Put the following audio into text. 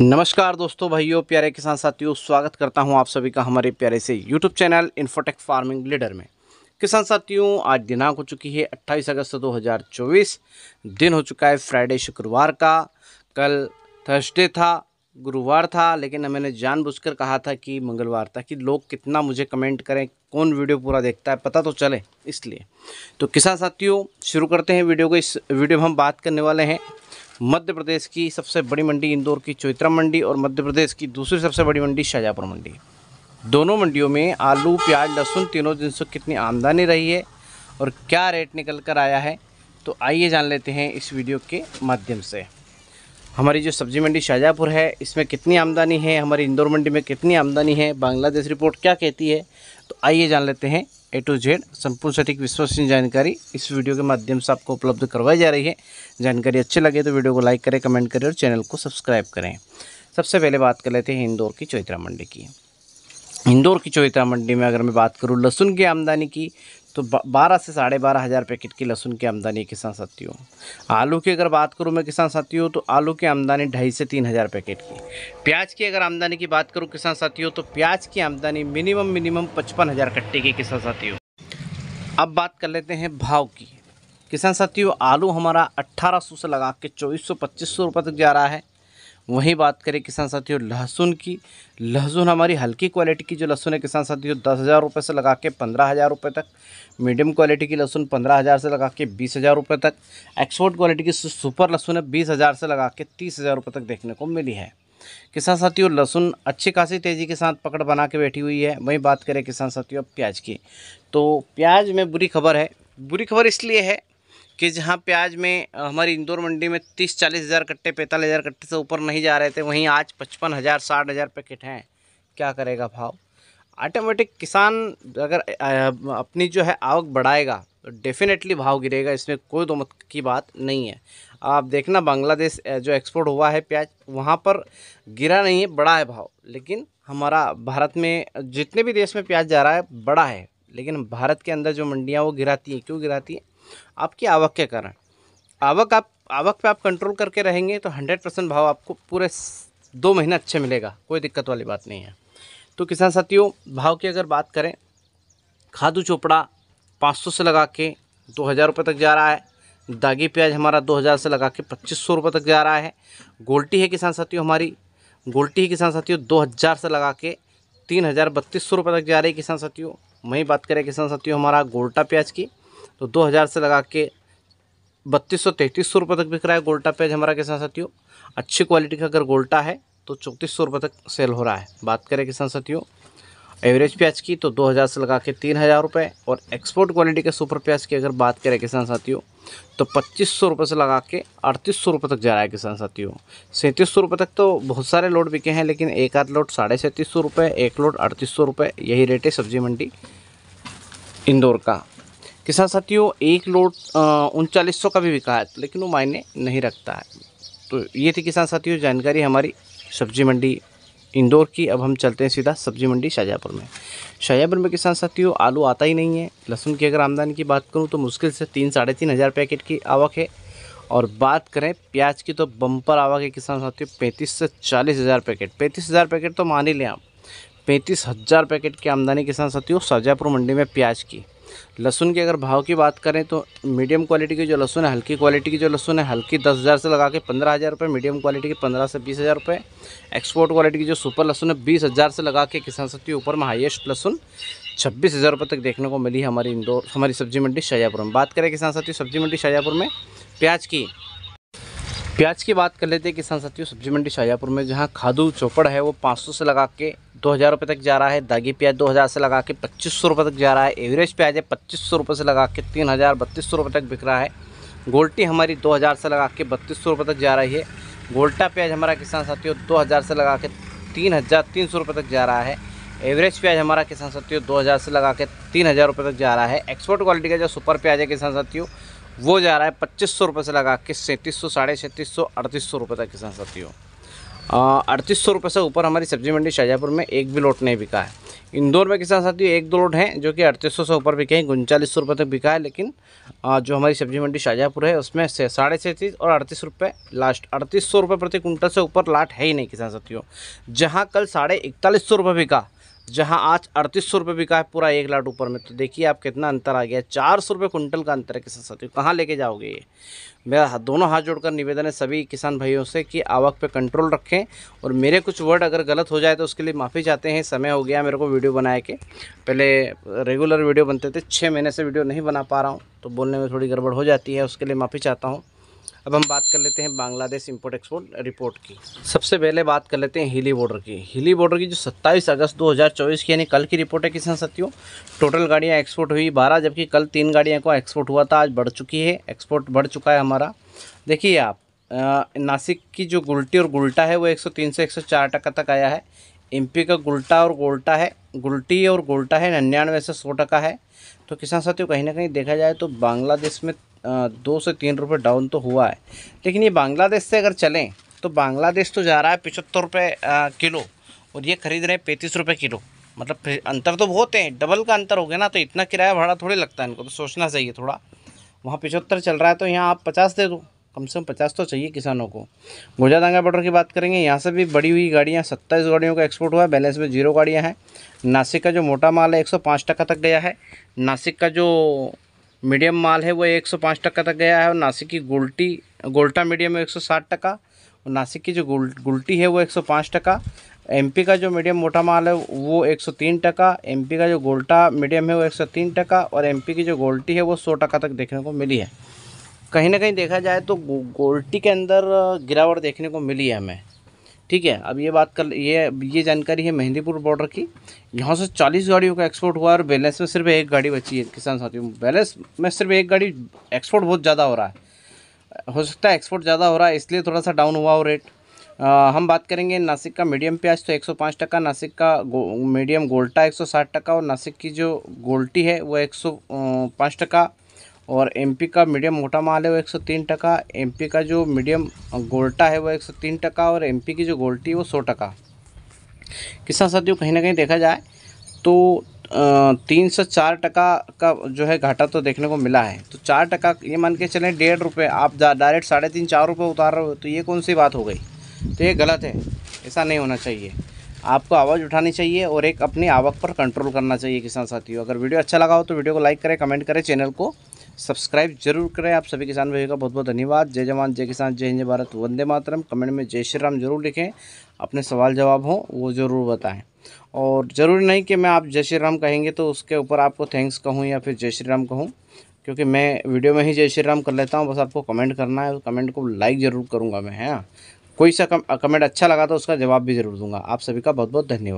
नमस्कार दोस्तों भाइयों प्यारे किसान साथियों स्वागत करता हूं आप सभी का हमारे प्यारे से YouTube channel Infotech Farming Leader में किसान साथियों आज दिनांक हो चुकी है 28 अगस्त 2024 दिन हो चुका है फ्राइडे शुक्रवार का कल थर्सडे था गुरुवार था लेकिन मैंने जानबूझकर कहा था कि मंगलवार था कि लोग कितना मुझे कमेंट करें कौन वीडियो पूरा देखता है पता तो चले इसलिए तो किसान साथियों शुरू करते हैं वीडियो को इस वीडियो में हम बात करने वाले हैं मध्य प्रदेश की सबसे बड़ी मंडी इंदौर की चौत्रा मंडी और मध्य प्रदेश की दूसरी सबसे बड़ी मंडी शाहजहाँपुर मंडी दोनों मंडियों में आलू प्याज लहसुन तीनों से कितनी आमदनी रही है और क्या रेट निकल कर आया है तो आइए जान लेते हैं इस वीडियो के माध्यम से हमारी जो सब्जी मंडी शाहजहाँपुर है इसमें कितनी आमदनी है हमारी इंदौर मंडी में कितनी आमदनी है बांग्लादेश रिपोर्ट क्या कहती है तो आइए जान लेते हैं ए टू जेड संपूर्ण सटीक विश्वसनीय जानकारी इस वीडियो के माध्यम से आपको उपलब्ध करवाई जा रही है जानकारी अच्छी लगे तो वीडियो को लाइक करें कमेंट करें और चैनल को सब्सक्राइब करें सबसे पहले बात कर लेते हैं इंदौर की चौत्रा मंडी की इंदौर की चौतरा मंडी में अगर मैं बात करूँ लहसुन की आमदनी की तो बारह से साढ़े बारह हज़ार पैकेट की लहसुन की आमदनी किसान साथियों आलू की अगर बात करूँ मैं किसान साथियों तो आलू की आमदनी ढाई से तीन हज़ार पैकेट की प्याज की अगर आमदनी की बात करूँ किसान साथियों तो प्याज की आमदनी मिनिमम मिनिमम पचपन हज़ार कट्टे की किसान साथियों अब बात कर लेते हैं भाव की किसान साथियों आलू हमारा अट्ठारह सौ से लगा के चौबीस सौ पच्चीस सौ रुपये तक जा रहा है वहीं बात करें किसान साथियों लहसुन की लहसुन हमारी हल्की क्वालिटी की जो लहसुन है किसान साथियों दस हज़ार रुपये से लगा के पंद्रह हज़ार रुपये तक मीडियम क्वालिटी की लहसुन पंद्रह हज़ार से लगा के बीस हज़ार रुपये तक एक्सपोर्ट क्वालिटी की सुपर लहसुन है बीस हज़ार से लगा के तीस हज़ार रुपये तक देखने को मिली है किसान साथियों लहसुन अच्छी खासी तेज़ी के साथ पकड़ बना के बैठी हुई है वहीं बात करें किसान साथियों प्याज की तो प्याज में बुरी खबर है बुरी खबर इसलिए है कि जहाँ प्याज में हमारी इंदौर मंडी में तीस चालीस हज़ार कट्टे पैंतालीस हज़ार कट्टे से ऊपर नहीं जा रहे थे वहीं आज पचपन हज़ार साठ हज़ार पैकेट हैं क्या करेगा भाव ऑटोमेटिक किसान अगर अपनी जो है आवक बढ़ाएगा तो डेफिनेटली भाव गिरेगा इसमें कोई दो मत की बात नहीं है आप देखना बांग्लादेश जो एक्सपोर्ट हुआ है प्याज वहाँ पर गिरा नहीं है बड़ा है भाव लेकिन हमारा भारत में जितने भी देश में प्याज जा रहा है बड़ा है लेकिन भारत के अंदर जो मंडियाँ वो गिराती हैं क्यों गिराती हैं आपकी आवक के कारण आवक आप आवक पे आप कंट्रोल करके रहेंगे तो हंड्रेड परसेंट भाव आपको पूरे दो महीना अच्छे मिलेगा कोई दिक्कत वाली बात नहीं है तो किसान साथियों भाव की अगर बात करें खादू चोपड़ा पाँच से लगा के दो हज़ार रुपये तक जा रहा है दागी प्याज हमारा 2000 से लगा के पच्चीस सौ रुपये तक जा रहा है गोल्टी है किसान साथियों हमारी गोल्टी है किसान साथियों 2000 से लगा के तीन हज़ार बत्तीस सौ रुपये तक जा रही है किसान साथियों वहीं बात करें किसान साथियों हमारा गोल्टा प्याज की तो दो हज़ार से लगा के बत्तीस सौ तैंतीस सौ रुपये तक बिक रहा है गोल्टा पेज हमारा किसान साथियों अच्छी क्वालिटी का अगर गोल्टा है तो चौंतीस सौ रुपये तक सेल हो रहा है बात करें किसान साथियों एवरेज प्याज की तो 2000 से लगा के तीन हज़ार रुपये और एक्सपोर्ट क्वालिटी के सुपर प्याज की अगर बात करें किसान साथियों तो पच्चीस सौ रुपये से लगा के अड़तीस सौ रुपये तक जा रहा है किसान साथियों सैंतीस सौ रुपये तक तो बहुत सारे लोट बिके हैं लेकिन एक आध लोड साढ़े सैंतीस सौ रुपये एक लोट अड़तीस सौ रुपये यही रेट है सब्जी मंडी इंदौर का किसान साथियों एक लोट उनचालीस सौ का भी बिका है लेकिन वो मायने नहीं रखता है तो ये थी किसान साथियों जानकारी हमारी सब्जी मंडी इंदौर की अब हम चलते हैं सीधा सब्जी मंडी शाहजहाँपुर में शाहजहाँपुर में किसान साथियों आलू आता ही नहीं है लहसुन की अगर आमदनी की बात करूँ तो मुश्किल से तीन साढ़े तीन हज़ार पैकेट की आवक है और बात करें प्याज की तो बम्पर आवक है किसान साथियों पैंतीस से चालीस हज़ार पैकेट पैंतीस हज़ार पैकेट तो मान ही लें आप पैंतीस हज़ार पैकेट की आमदनी किसान साथियों शाहजहाँपुर मंडी में प्याज की लहसुन के अगर भाव की बात करें तो मीडियम क्वालिटी की जो लहसुन है हल्की क्वालिटी की जो लहसुन है हल्की दस हज़ार से लगा के पंद्रह हज़ार रुपये मीडियम क्वालिटी की पंद्रह से बीस हज़ार रुपये एक्सपोर्ट क्वालिटी की जो सुपर लहसुन है बीस हज़ार से लगा के किसान शक्ति ऊपर में हाइएस्ट लहसुन छब्बीस हज़ार रुपये तक देखने को मिली हमारी इंदौर हमारी सब्जी मंडी शाहजहापुर में बात करें किसान साथियों सब्जी मंडी शाहजहापुर में प्याज की प्याज की बात कर लेते हैं किसान साथियों सब्जी मंडी शाहजहापुर में जहाँ खादू चौपड़ है वो 500 से लगा के दो हज़ार रुपये तक जा रहा है दागी प्याज दो हज़ार से लगा के पच्चीस सौ रुपये तक जा रहा है एवरेज प्याज है पच्चीस सौ रुपये से लगा के तीन हज़ार बत्तीस सौ रुपये तक बिक रहा है गोल्टी हमारी दो हज़ार से लगा के बत्तीस सौ रुपये तक जा रही है गोल्टा प्याज हमारा किसान साथियों दो हज़ार से लगा के तीन हज़ार तीन सौ रुपये तक जा रहा है एवरेज प्याज हमारा किसान साथियों दो हज़ार से लगा के तीन हज़ार रुपये तक जा रहा है एक्सपोर्ट क्वालिटी का जो सुपर प्याज है किसान साथियों वो जा रहा है पच्चीस सौ रुपये से लगा के सैंतीस सौ साढ़े सैंतीस सौ अड़तीस सौ रुपये तक किसान साथियों अड़तीस सौ रुपये से ऊपर हमारी सब्जी मंडी शाहजहाँपुर में एक भी लोट नहीं बिका है इंदौर में किसान साथियों एक दो लोट हैं जो कि अड़तीस सौ से ऊपर बिके हैं उनचालीस सौ रुपये तक बिका है लेकिन जो हमारी सब्जी मंडी शाहजहाँपुर है उसमें से साढ़े सैंतीस और अड़तीस रुपये लास्ट अड़तीस सौ रुपये प्रति कुंटल से ऊपर लाट है ही नहीं किसान साथियों जहाँ कल साढ़े इकतालीस सौ रुपये बिका जहां आज अड़तीस सौ रुपये बिका है पूरा एक लाख ऊपर में तो देखिए आप कितना अंतर आ गया चार सौ रुपये कुंटल का अंतर है किसान साथियों कहाँ लेके जाओगे ये मेरा दोनों हाथ जोड़कर निवेदन है सभी किसान भाइयों से कि आवक पे कंट्रोल रखें और मेरे कुछ वर्ड अगर गलत हो जाए तो उसके लिए माफ़ी चाहते हैं समय हो गया मेरे को वीडियो बनाए के पहले रेगुलर वीडियो बनते थे छः महीने से वीडियो नहीं बना पा रहा हूँ तो बोलने में थोड़ी गड़बड़ हो जाती है उसके लिए माफ़ी चाहता हूँ अब हम बात कर बांग्लादेश इंपोर्ट एक्सपोर्ट रिपोर्ट की सबसे पहले बात कर लेते हैं हिली बॉर्डर की हिली बॉर्डर की जो 27 अगस्त 2024 की यानी कल की रिपोर्ट है किसान साथियों टोटल गाड़ियाँ एक्सपोर्ट हुई 12 जबकि कल तीन गाड़ियाँ को एक्सपोर्ट हुआ था आज बढ़ चुकी है एक्सपोर्ट बढ़ चुका है हमारा देखिए आप नासिक की जो गुलटी और गुलटा है वो एक से एक टका तक आया है एमपी का गुलटा और गोल्टा है गुलटी और गोल्टा है निन्यानवे से सौ टका है तो किसान साथियों कहीं ना कहीं देखा जाए तो बांग्लादेश में दो से तीन रुपये डाउन तो हुआ है लेकिन ये बांग्लादेश से अगर चलें तो बांग्लादेश तो जा रहा है पिचहत्तर रुपये किलो और ये ख़रीद रहे हैं पैंतीस रुपये किलो मतलब अंतर तो बहुत है डबल का अंतर हो गया ना तो इतना किराया भाड़ा थोड़े लगता है इनको तो सोचना चाहिए थोड़ा वहाँ पिचहत्तर चल रहा है तो यहाँ आप पचास दे दो कम से कम पचास तो चाहिए किसानों को गोजादांगा बॉर्डर की बात करेंगे यहाँ से भी बड़ी हुई गाड़ियाँ सत्ताईस गाड़ियों का एक्सपोर्ट हुआ है बैलेंस में जीरो गाड़ियाँ हैं नासिक का जो मोटा माल है एक सौ पाँच टका तक गया है नासिक का जो मीडियम माल है वो पाँच टका तक गया है और नासिक की गुलटी गोल्टा मीडियम सौ साठ टका और नासिक की जो गुल गुलटी है वो पाँच टका एमपी का जो मीडियम मोटा माल है वो 103 टका एमपी का जो गोल्टा मीडियम है वो 103 टका और एमपी की जो गोल्टी है वो 100 टका तक देखने को मिली है कहीं ना कहीं देखा जाए तो गोल्टी के अंदर गिरावट देखने को मिली है हमें ठीक है अब ये बात कर ये ये जानकारी है मेहंदीपुर बॉर्डर की यहाँ से चालीस गाड़ियों का एक्सपोर्ट हुआ और बैलेंस में सिर्फ एक गाड़ी बची है किसान साथियों बैलेंस में सिर्फ एक गाड़ी एक्सपोर्ट बहुत ज़्यादा हो रहा है हो सकता है एक्सपोर्ट ज़्यादा हो रहा है इसलिए थोड़ा सा डाउन हुआ हो रेट आ, हम बात करेंगे नासिक का मीडियम प्याज तो एक टका नासिक का गो, मीडियम गोल्टा एक टका और नासिक की जो गोल्टी है वो एक टका और एमपी का मीडियम मोटा माल है वो 103 टका एमपी का जो मीडियम गोल्टा है वो 103 टका और एमपी की जो गोल्टी है वो सौ टका किसान साथियों कहीं ना कहीं देखा जाए तो तीन से चार टका का जो है घाटा तो देखने को मिला है तो चार टका ये मान के चलें डेढ़ रुपये आप डायरेक्ट साढ़े तीन चार रुपये उतार रहे हो तो ये कौन सी बात हो गई तो ये गलत है ऐसा नहीं होना चाहिए आपको आवाज़ उठानी चाहिए और एक अपनी आवक पर कंट्रोल करना चाहिए किसान साथियों अगर वीडियो अच्छा लगा हो तो वीडियो को लाइक करें कमेंट करें चैनल को सब्सक्राइब जरूर करें आप सभी किसान भाइयों का बहुत बहुत धन्यवाद जय जवान जय किसान जय हिंद जय भारत वंदे मातरम कमेंट में जय श्री राम जरूर लिखें अपने सवाल जवाब हों वो ज़रूर बताएं और ज़रूरी नहीं कि मैं आप जय श्री राम कहेंगे तो उसके ऊपर आपको थैंक्स कहूँ या फिर जय श्री राम कहूँ क्योंकि मैं वीडियो में ही जय श्री राम कर लेता हूँ बस आपको कमेंट करना है कमेंट को लाइक ज़रूर करूँगा मैं है कोई सा कमेंट अच्छा लगा तो उसका जवाब भी ज़रूर दूंगा आप सभी का बहुत बहुत धन्यवाद